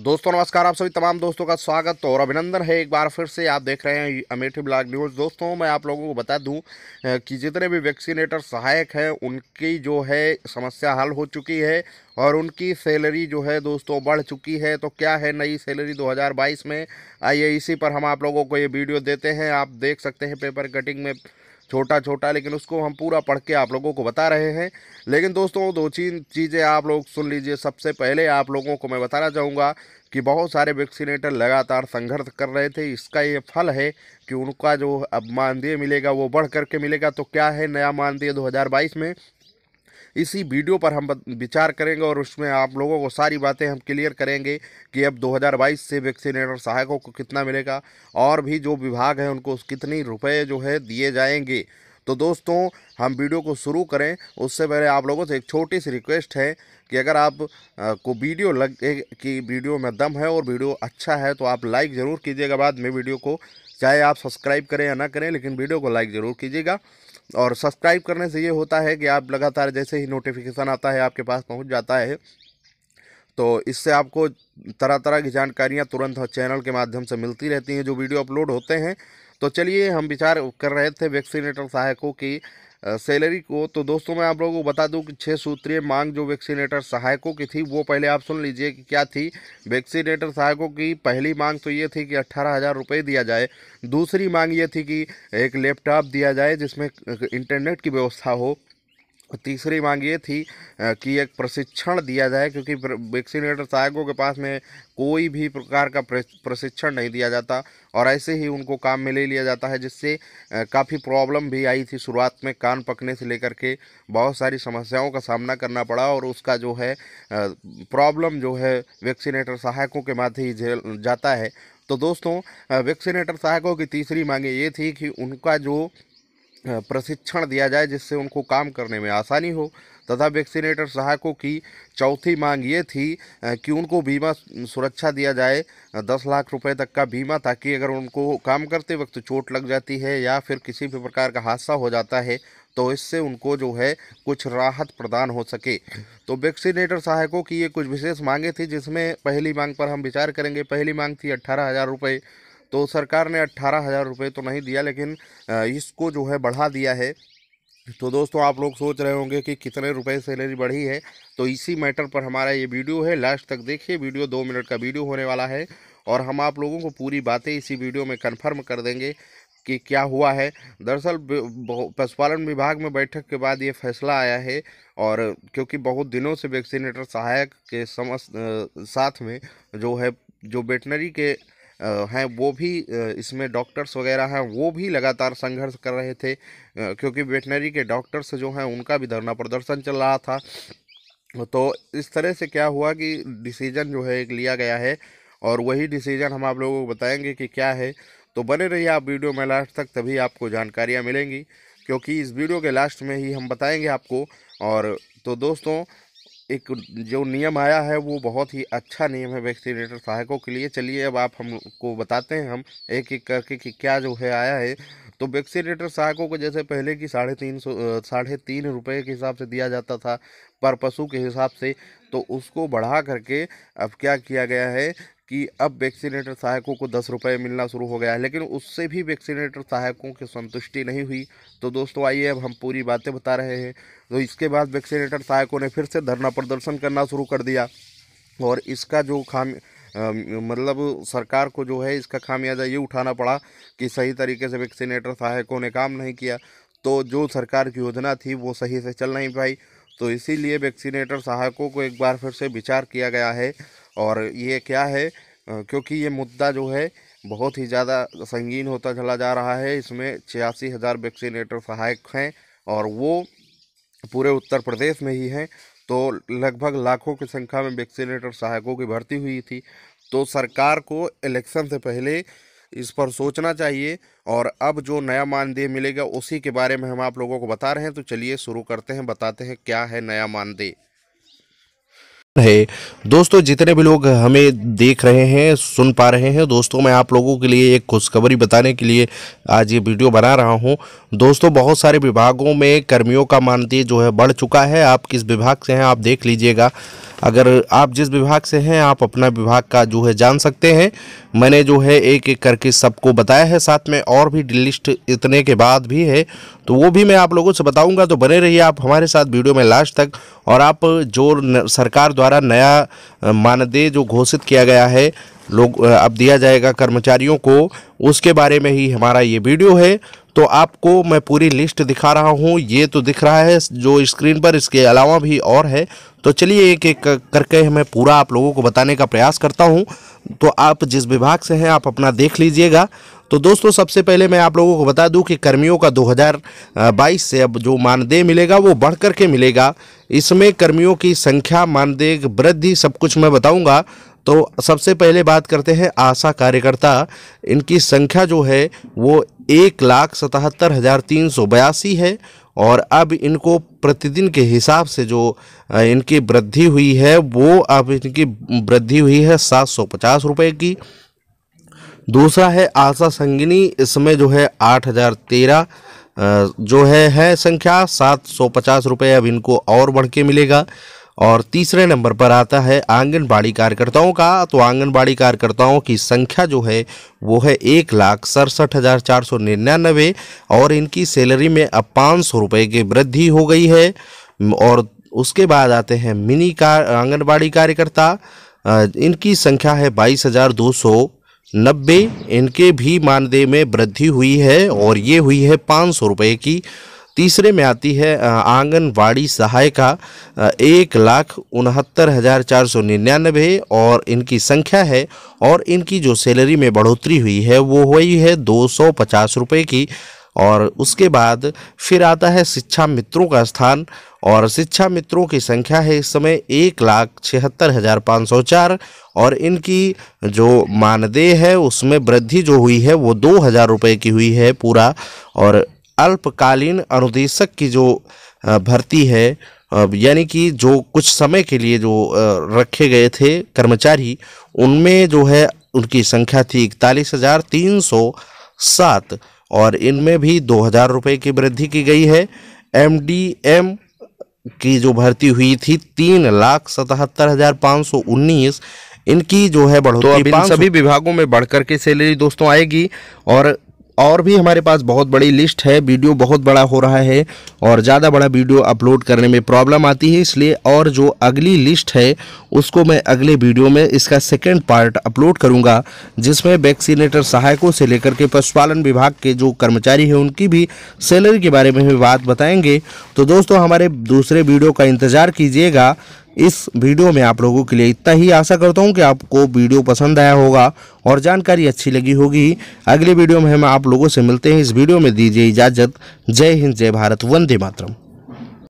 दोस्तों नमस्कार आप सभी तमाम दोस्तों का स्वागत और अभिनंदन है एक बार फिर से आप देख रहे हैं अमेठी ब्लॉक न्यूज़ दोस्तों मैं आप लोगों को बता दूं कि जितने भी वैक्सीनेटर सहायक हैं उनकी जो है समस्या हल हो चुकी है और उनकी सैलरी जो है दोस्तों बढ़ चुकी है तो क्या है नई सैलरी 2022 में आइए इसी पर हम आप लोगों को ये वीडियो देते हैं आप देख सकते हैं पेपर कटिंग में छोटा छोटा लेकिन उसको हम पूरा पढ़ के आप लोगों को बता रहे हैं लेकिन दोस्तों दो तीन चीज़ें आप लोग सुन लीजिए सबसे पहले आप लोगों को मैं बताना चाहूँगा कि बहुत सारे वैक्सीनेटर लगातार संघर्ष कर रहे थे इसका ये फल है कि उनका जो अब मानदेय मिलेगा वो बढ़ करके मिलेगा तो क्या है नया मानदेय 2022 में इसी वीडियो पर हम विचार करेंगे और उसमें आप लोगों को सारी बातें हम क्लियर करेंगे कि अब 2022 से वैक्सीनेटर सहायकों को कितना मिलेगा और भी जो विभाग है उनको कितनी रुपये जो है दिए जाएंगे तो दोस्तों हम वीडियो को शुरू करें उससे पहले आप लोगों से एक छोटी सी रिक्वेस्ट है कि अगर आप को वीडियो लगे कि वीडियो में दम है और वीडियो अच्छा है तो आप लाइक ज़रूर कीजिएगा बाद में वीडियो को चाहे आप सब्सक्राइब करें या ना करें लेकिन वीडियो को लाइक ज़रूर कीजिएगा और सब्सक्राइब करने से ये होता है कि आप लगातार जैसे ही नोटिफिकेशन आता है आपके पास पहुंच जाता है तो इससे आपको तरह तरह की जानकारियाँ तुरंत चैनल के माध्यम से मिलती रहती हैं जो वीडियो अपलोड होते हैं तो चलिए हम विचार कर रहे थे वैक्सीनेटर सहायकों की सैलरी को तो दोस्तों मैं आप लोगों को बता दूं कि छः सूत्रीय मांग जो वैक्सीनेटर सहायकों की थी वो पहले आप सुन लीजिए कि क्या थी वैक्सीनेटर सहायकों की पहली मांग तो ये थी कि अट्ठारह हज़ार रुपये दिया जाए दूसरी मांग ये थी कि एक लैपटॉप दिया जाए जिसमें इंटरनेट की व्यवस्था हो तीसरी मांग ये थी कि एक प्रशिक्षण दिया जाए क्योंकि वैक्सीनेटर सहायकों के पास में कोई भी प्रकार का प्रशिक्षण नहीं दिया जाता और ऐसे ही उनको काम में ले लिया जाता है जिससे काफ़ी प्रॉब्लम भी आई थी शुरुआत में कान पकने से लेकर के बहुत सारी समस्याओं का सामना करना पड़ा और उसका जो है प्रॉब्लम जो है वैक्सीनेटर सहायकों के माथे ही झेल जाता है तो दोस्तों वैक्सीनेटर सहायकों की तीसरी मांगे ये थी कि उनका जो प्रशिक्षण दिया जाए जिससे उनको काम करने में आसानी हो तथा वैक्सीनेटर सहायकों की चौथी मांग ये थी कि उनको बीमा सुरक्षा दिया जाए दस लाख रुपए तक का बीमा ताकि अगर उनको काम करते वक्त चोट लग जाती है या फिर किसी भी प्रकार का हादसा हो जाता है तो इससे उनको जो है कुछ राहत प्रदान हो सके तो वैक्सीनेटर सहायकों की ये कुछ विशेष मांगे थी जिसमें पहली मांग पर हम विचार करेंगे पहली मांग थी अट्ठारह हज़ार रुपये तो सरकार ने अट्ठारह हज़ार रुपये तो नहीं दिया लेकिन इसको जो है बढ़ा दिया है तो दोस्तों आप लोग सोच रहे होंगे कि कितने रुपए सैलरी बढ़ी है तो इसी मैटर पर हमारा ये वीडियो है लास्ट तक देखिए वीडियो दो मिनट का वीडियो होने वाला है और हम आप लोगों को पूरी बातें इसी वीडियो में कन्फर्म कर देंगे कि क्या हुआ है दरअसल पशुपालन विभाग में बैठक के बाद ये फैसला आया है और क्योंकि बहुत दिनों से वैक्सीनेटर सहायक के समस्त साथ में जो है जो वेटनरी के हैं वो भी इसमें डॉक्टर्स वगैरह हैं वो भी लगातार संघर्ष कर रहे थे क्योंकि वेटनरी के डॉक्टर्स जो हैं उनका भी धरना प्रदर्शन चल रहा था तो इस तरह से क्या हुआ कि डिसीजन जो है एक लिया गया है और वही डिसीजन हम आप लोगों को बताएंगे कि क्या है तो बने रहिए आप वीडियो में लास्ट तक तभी आपको जानकारियाँ मिलेंगी क्योंकि इस वीडियो के लास्ट में ही हम बताएंगे आपको और तो दोस्तों एक जो नियम आया है वो बहुत ही अच्छा नियम है वैक्सीनेटर सहायकों के लिए चलिए अब आप हमको बताते हैं हम एक एक करके कि क्या जो है आया है तो वैक्सीनेटर सहायकों को जैसे पहले की साढ़े तीन सौ साढ़े तीन रुपये के हिसाब से दिया जाता था पर पशु के हिसाब से तो उसको बढ़ा करके अब क्या किया गया है कि अब वैक्सीनेटर सहायकों को दस रुपये मिलना शुरू हो गया है लेकिन उससे भी वैक्सीनेटर सहायकों की संतुष्टि नहीं हुई तो दोस्तों आइए अब हम पूरी बातें बता रहे हैं तो इसके बाद वैक्सीनेटर सहायकों ने फिर से धरना प्रदर्शन करना शुरू कर दिया और इसका जो खाम मतलब सरकार को जो है इसका खामियाजा ये उठाना पड़ा कि सही तरीके से वैक्सीनेटर सहायकों ने काम नहीं किया तो जो सरकार की योजना थी वो सही से चल नहीं पाई तो इसीलिए वैक्सीनेटर सहायकों को एक बार फिर से विचार किया गया है और ये क्या है क्योंकि ये मुद्दा जो है बहुत ही ज़्यादा संगीन होता चला जा रहा है इसमें छियासी हज़ार वैक्सीनेटर सहायक हैं और वो पूरे उत्तर प्रदेश में ही हैं तो लगभग लाखों की संख्या में वैक्सीनेटर सहायकों की भर्ती हुई थी तो सरकार को इलेक्शन से पहले इस पर सोचना चाहिए और अब जो नया मानदेय मिलेगा उसी के बारे में हम आप लोगों को बता रहे हैं तो चलिए शुरू करते हैं बताते हैं क्या है नया मानदेय है दोस्तों जितने भी लोग हमें देख रहे हैं सुन पा रहे हैं दोस्तों मैं आप लोगों के लिए एक खुशखबरी बताने के लिए आज ये वीडियो बना रहा हूं दोस्तों बहुत सारे विभागों में कर्मियों का मानदेय जो है बढ़ चुका है आप किस विभाग से हैं आप देख लीजिएगा अगर आप जिस विभाग से हैं आप अपना विभाग का जो है जान सकते हैं मैंने जो है एक एक करके सबको बताया है साथ में और भी लिस्ट इतने के बाद भी है तो वो भी मैं आप लोगों से बताऊंगा तो बने रहिए आप हमारे साथ वीडियो में लास्ट तक और आप जो सरकार द्वारा नया मानदेय जो घोषित किया गया है लोग अब दिया जाएगा कर्मचारियों को उसके बारे में ही हमारा ये वीडियो है तो आपको मैं पूरी लिस्ट दिखा रहा हूँ ये तो दिख रहा है जो स्क्रीन पर इसके अलावा भी और है तो चलिए एक एक करके मैं पूरा आप लोगों को बताने का प्रयास करता हूँ तो आप जिस विभाग से हैं आप अपना देख लीजिएगा तो दोस्तों सबसे पहले मैं आप लोगों को बता दूं कि कर्मियों का 2022 से अब जो मानदेय मिलेगा वो बढ़ कर के मिलेगा इसमें कर्मियों की संख्या मानदेय वृद्धि सब कुछ मैं बताऊंगा तो सबसे पहले बात करते हैं आशा कार्यकर्ता इनकी संख्या जो है वो एक लाख सतहत्तर हज़ार तीन सौ बयासी है और अब इनको प्रतिदिन के हिसाब से जो इनकी वृद्धि हुई है वो अब इनकी वृद्धि हुई है सात सौ पचास रुपये की दूसरा है आशा संगिनी इसमें जो है आठ हज़ार तेरह जो है है संख्या सात सौ पचास रुपये अब इनको और बढ़ के मिलेगा और तीसरे नंबर पर आता है आंगनबाड़ी कार्यकर्ताओं का तो आंगनबाड़ी कार्यकर्ताओं की संख्या जो है वो है एक लाख सड़सठ हज़ार चार सौ निन्यानवे और इनकी सैलरी में अब पाँच सौ रुपये की वृद्धि हो गई है और उसके बाद आते हैं मिनी का आंगनबाड़ी कार्यकर्ता इनकी संख्या है बाईस हज़ार दो सौ नब्बे इनके भी मानदेय में वृद्धि हुई है और ये हुई है पाँच सौ रुपये की तीसरे में आती है आंगनवाड़ी सहायिका एक लाख उनहत्तर हज़ार चार सौ निन्यानवे और इनकी संख्या है और इनकी जो सैलरी में बढ़ोतरी हुई है वो हुई है दो सौ पचास रुपये की और उसके बाद फिर आता है शिक्षा मित्रों का स्थान और शिक्षा मित्रों की संख्या है इस समय एक लाख छिहत्तर हज़ार पाँच सौ चार और इनकी जो मानदेय है उसमें वृद्धि जो हुई है वो दो हज़ार रुपये की हुई है पूरा और अल्पकालीन अनुदेशक की जो भर्ती है यानी कि जो कुछ समय के लिए जो रखे गए थे कर्मचारी उनमें जो है उनकी संख्या थी इकतालीस हज़ार तीन सौ सात और इनमें भी दो हज़ार रुपये की वृद्धि की गई है एम डी एम की जो भर्ती हुई थी तीन लाख सतहत्तर हज़ार पाँच सौ उन्नीस इनकी जो है बढ़ोतरी तो सभी विभागों में बढ़ करके सैलरी दोस्तों आएगी और और भी हमारे पास बहुत बड़ी लिस्ट है वीडियो बहुत बड़ा हो रहा है और ज़्यादा बड़ा वीडियो अपलोड करने में प्रॉब्लम आती है इसलिए और जो अगली लिस्ट है उसको मैं अगले वीडियो में इसका सेकेंड पार्ट अपलोड करूँगा जिसमें वैक्सीनेटर सहायकों से लेकर के पशुपालन विभाग के जो कर्मचारी हैं उनकी भी सैलरी के बारे में भी बात बताएँगे तो दोस्तों हमारे दूसरे वीडियो का इंतज़ार कीजिएगा इस वीडियो में आप लोगों के लिए इतना ही आशा करता हूँ कि आपको वीडियो पसंद आया होगा और जानकारी अच्छी लगी होगी अगले वीडियो में हम आप लोगों से मिलते हैं इस वीडियो में दीजिए इजाज़त जय हिंद जय भारत वंदे मातरम